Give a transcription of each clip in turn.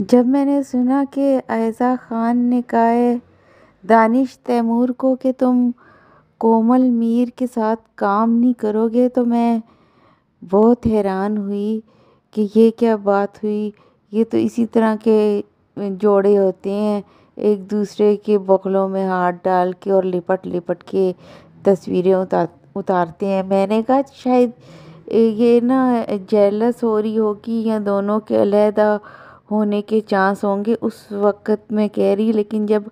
जब मैंने सुना कि ऐज़ा खान ने कहा दानिश तैमूर को कि तुम कोमल मीर के साथ काम नहीं करोगे तो मैं बहुत हैरान हुई कि ये क्या बात हुई ये तो इसी तरह के जोड़े होते हैं एक दूसरे के बगलों में हाथ डाल के और लिपट लिपट के तस्वीरें उतार उतारते हैं मैंने कहा शायद ये ना जेलस हो रही होगी या दोनों के अलहदा होने के चांस होंगे उस वक़्त मैं कह रही लेकिन जब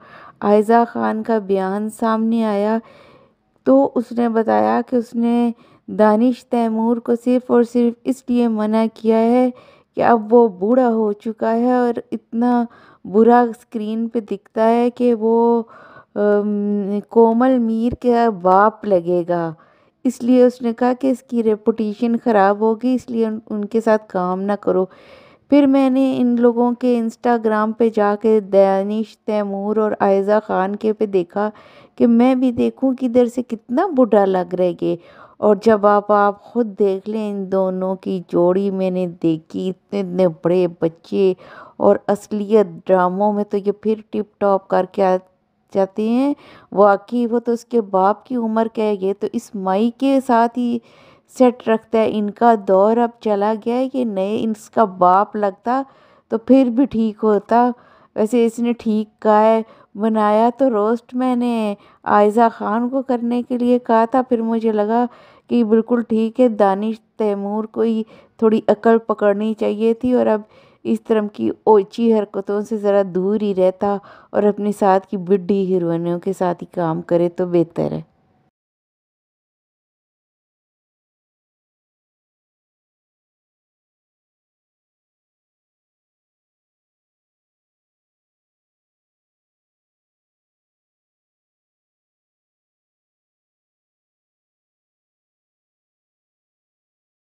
आयज़ा ख़ान का बयान सामने आया तो उसने बताया कि उसने दानिश तैमूर को सिर्फ़ और सिर्फ इसलिए मना किया है कि अब वो बूढ़ा हो चुका है और इतना बुरा स्क्रीन पे दिखता है कि वो कोमल मीर का बाप लगेगा इसलिए उसने कहा कि इसकी रेपुटेशन ख़राब होगी इसलिए उनके साथ काम ना करो फिर मैंने इन लोगों के इंस्टाग्राम पे जाके दानिश तैमूर और आयज़ा ख़ान के पे देखा कि मैं भी देखूं किधर से कितना बुढ़ा लग रहा है और जब आप आप ख़ुद देख लें इन दोनों की जोड़ी मैंने देखी इतने इतने बड़े बच्चे और असलियत ड्रामों में तो ये फिर टिप टॉप करके आ जाते हैं वाकई वो तो उसके बाप की उम्र क्या है ये तो इस माई के साथ ही सेट रखता है इनका दौर अब चला गया है कि नए इसका बाप लगता तो फिर भी ठीक होता वैसे इसने ठीक कहा है बनाया तो रोस्ट मैंने आयज़ा ख़ान को करने के लिए कहा था फिर मुझे लगा कि बिल्कुल ठीक है दानिश तैमूर को ही थोड़ी अकल पकड़नी चाहिए थी और अब इस तरह की ओची हरकतों से ज़रा दूर ही रहता और अपने साथ की बिड्डी हिरवनियों के साथ ही काम करे तो बेहतर है